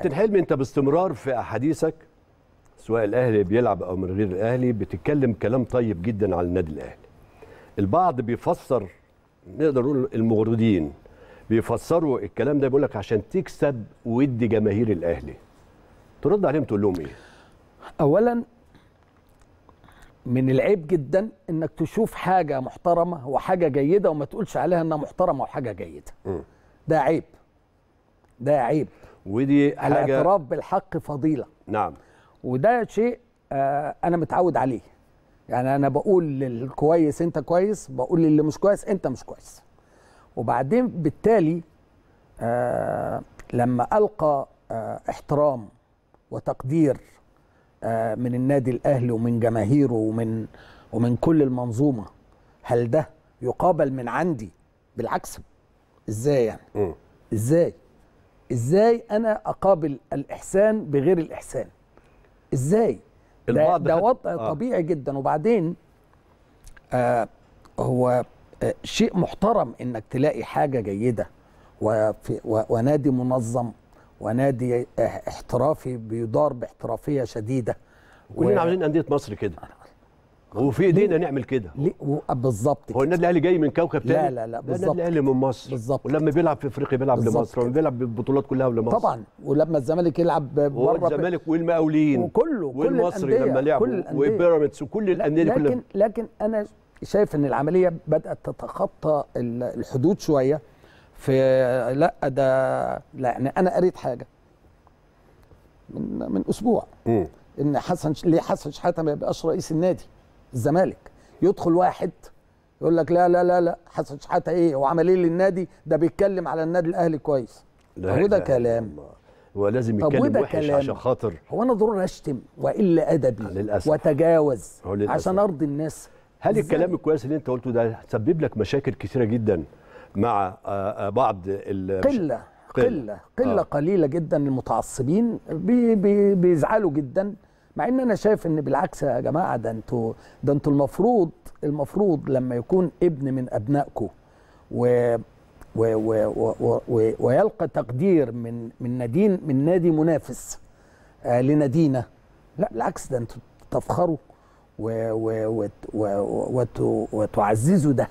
كابتن حلمي انت باستمرار في احاديثك سواء الاهلي بيلعب او من غير الاهلي بتتكلم كلام طيب جدا على النادي الاهلي البعض بيفسر نقدر نقول المغردين بيفسروا الكلام ده بيقول لك عشان تكسب ود جماهير الاهلي ترد عليهم تقول لهم ايه اولا من العيب جدا انك تشوف حاجه محترمه وحاجه جيده وما تقولش عليها انها محترمه وحاجه جيده م. ده عيب ده عيب ودي حاجه الاعتراف بالحق فضيله نعم وده شيء آه انا متعود عليه يعني انا بقول للكويس انت كويس بقول للي مش كويس انت مش كويس وبعدين بالتالي آه لما القى آه احترام وتقدير آه من النادي الاهلي ومن جماهيره ومن ومن كل المنظومه هل ده يقابل من عندي بالعكس ازاي يعني م. ازاي ازاي انا اقابل الاحسان بغير الاحسان ازاي ده, ده وضع آه. طبيعي جدا وبعدين آه هو آه شيء محترم انك تلاقي حاجه جيده وفي ونادي منظم ونادي آه، احترافي بيدار باحترافيه شديده كلنا و... عاوزين انديه مصر كده وفي ايدينا نعمل كده آه، بالظبط هو النادي الاهلي جاي من كوكب تاني لا لا لا بالظبط النادي الاهلي من مصر بالظبط ولما بيلعب في افريقيا بيلعب لمصر ولما بيلعب بالبطولات كلها لمصر طبعا ولما الزمالك يلعب بره الزمالك والمقاولين وكله والمصري لما لعبوا وبيراميدز وكل الانديه لكن كلها. لكن انا شايف ان العمليه بدات تتخطى الحدود شويه في لا ده لا يعني انا قريت حاجه من من اسبوع م. ان حسن ليه حسن شحاته ما يبقاش رئيس النادي الزمالك يدخل واحد يقول لك لا لا لا لا حسن شحاته ايه هو عمل ايه للنادي ده بيتكلم على النادي الاهلي كويس ده كلام هو لازم يتكلم وحش كلام. عشان خاطر هو انا ضروري اشتم والا ادبي آه، للأسف. واتجاوز للأسف. عشان ارضي الناس هل إزاي؟ الكلام الكويس اللي انت قلته ده سبب لك مشاكل كثيره جدا مع آه، آه، بعض ال قله قله قله آه. قليله جدا المتعصبين بي بي بيزعلوا جدا مع ان انا شايف ان بالعكس يا جماعه ده انتوا ده انتوا المفروض المفروض لما يكون ابن من ابنائكم و و و و و ويلقى تقدير من من نادين من نادي منافس آه لنادينا لا بالعكس ده انتوا تفخروا وتعززوا ده